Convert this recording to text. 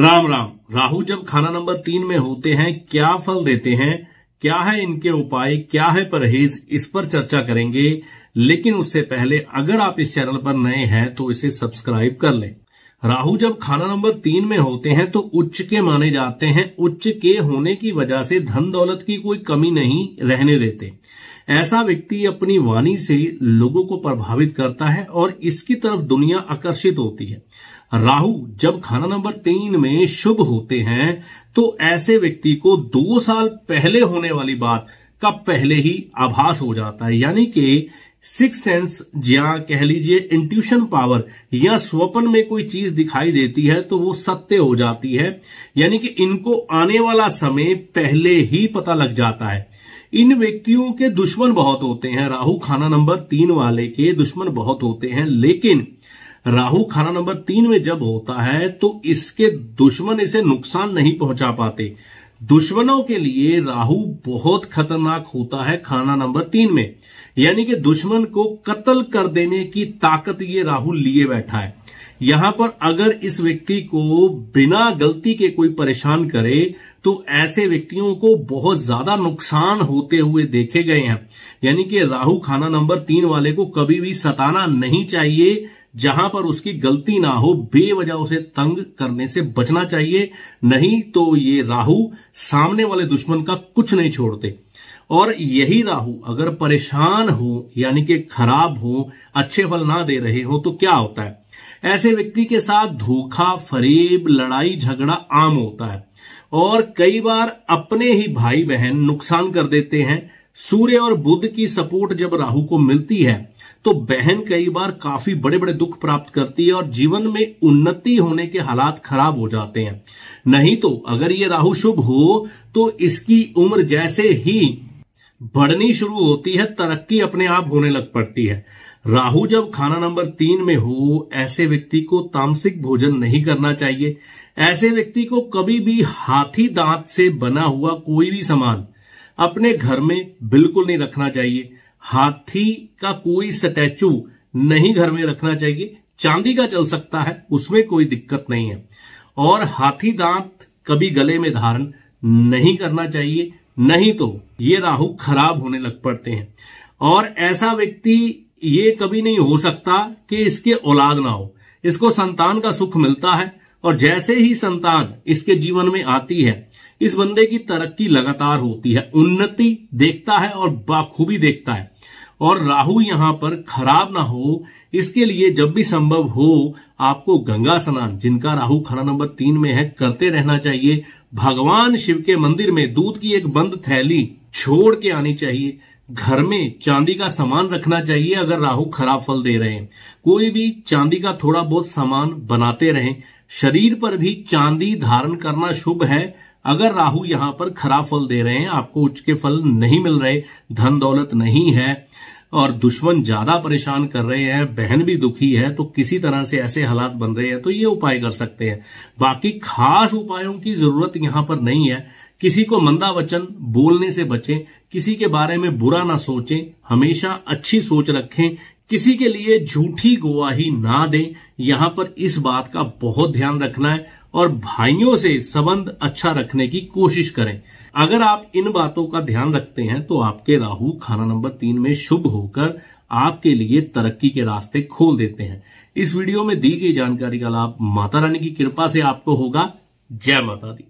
राम राम राहु जब खाना नंबर तीन में होते हैं क्या फल देते हैं क्या है इनके उपाय क्या है परहेज इस पर चर्चा करेंगे लेकिन उससे पहले अगर आप इस चैनल पर नए हैं तो इसे सब्सक्राइब कर लें राहु जब खाना नंबर तीन में होते हैं तो उच्च के माने जाते हैं उच्च के होने की वजह से धन दौलत की कोई कमी नहीं रहने देते ऐसा व्यक्ति अपनी वाणी से लोगों को प्रभावित करता है और इसकी तरफ दुनिया आकर्षित होती है राहु जब खाना नंबर तीन में शुभ होते हैं तो ऐसे व्यक्ति को दो साल पहले होने वाली बात का पहले ही आभास हो जाता है यानी कि सिक्स सेंस या कह लीजिए इंट्यूशन पावर या स्वपन में कोई चीज दिखाई देती है तो वो सत्य हो जाती है यानी कि इनको आने वाला समय पहले ही पता लग जाता है इन व्यक्तियों के दुश्मन बहुत होते हैं राहु खाना नंबर तीन वाले के दुश्मन बहुत होते हैं लेकिन राहु खाना नंबर तीन में जब होता है तो इसके दुश्मन इसे नुकसान नहीं पहुंचा पाते दुश्मनों के लिए राहु बहुत खतरनाक होता है खाना नंबर तीन में यानी कि दुश्मन को कत्ल कर देने की ताकत ये राहु लिए बैठा है यहां पर अगर इस व्यक्ति को बिना गलती के कोई परेशान करे तो ऐसे व्यक्तियों को बहुत ज्यादा नुकसान होते हुए देखे गए हैं यानी कि राहु खाना नंबर तीन वाले को कभी भी सताना नहीं चाहिए जहां पर उसकी गलती ना हो बेवजह उसे तंग करने से बचना चाहिए नहीं तो ये राहु सामने वाले दुश्मन का कुछ नहीं छोड़ते और यही राहु अगर परेशान हो यानी कि खराब हो अच्छे फल ना दे रहे हो तो क्या होता है ऐसे व्यक्ति के साथ धोखा फरेब लड़ाई झगड़ा आम होता है और कई बार अपने ही भाई बहन नुकसान कर देते हैं सूर्य और बुद्ध की सपोर्ट जब राहु को मिलती है तो बहन कई बार काफी बड़े बड़े दुख प्राप्त करती है और जीवन में उन्नति होने के हालात खराब हो जाते हैं नहीं तो अगर ये राहु शुभ हो तो इसकी उम्र जैसे ही बढ़नी शुरू होती है तरक्की अपने आप होने लग पड़ती है राहु जब खाना नंबर तीन में हो ऐसे व्यक्ति को तामसिक भोजन नहीं करना चाहिए ऐसे व्यक्ति को कभी भी हाथी दांत से बना हुआ कोई भी सामान अपने घर में बिल्कुल नहीं रखना चाहिए हाथी का कोई स्टैचू नहीं घर में रखना चाहिए चांदी का चल सकता है उसमें कोई दिक्कत नहीं है और हाथी दांत कभी गले में धारण नहीं करना चाहिए नहीं तो ये राहु खराब होने लग पड़ते हैं और ऐसा व्यक्ति ये कभी नहीं हो सकता कि इसके औलाद ना हो इसको संतान का सुख मिलता है और जैसे ही संतान इसके जीवन में आती है इस बंदे की तरक्की लगातार होती है उन्नति देखता है और बाखूबी देखता है और राहु यहां पर खराब ना हो इसके लिए जब भी संभव हो आपको गंगा स्नान जिनका राहु खाना नंबर तीन में है करते रहना चाहिए भगवान शिव के मंदिर में दूध की एक बंद थैली छोड़ के आनी चाहिए घर में चांदी का सामान रखना चाहिए अगर राहु खराब फल दे रहे हैं कोई भी चांदी का थोड़ा बहुत सामान बनाते रहें शरीर पर भी चांदी धारण करना शुभ है अगर राहु यहां पर खराब फल दे रहे हैं आपको उच्च के फल नहीं मिल रहे धन दौलत नहीं है और दुश्मन ज्यादा परेशान कर रहे हैं बहन भी दुखी है तो किसी तरह से ऐसे हालात बन रहे हैं तो ये उपाय कर सकते हैं बाकी खास उपायों की जरूरत यहां पर नहीं है किसी को मंदा वचन बोलने से बचें किसी के बारे में बुरा ना सोचें हमेशा अच्छी सोच रखें किसी के लिए झूठी गुवाही ना दें यहां पर इस बात का बहुत ध्यान रखना है और भाइयों से संबंध अच्छा रखने की कोशिश करें अगर आप इन बातों का ध्यान रखते हैं तो आपके राहु खाना नंबर तीन में शुभ होकर आपके लिए तरक्की के रास्ते खोल देते हैं इस वीडियो में दी गई जानकारी का लाभ माता रानी की कृपा से आपको होगा जय माता दी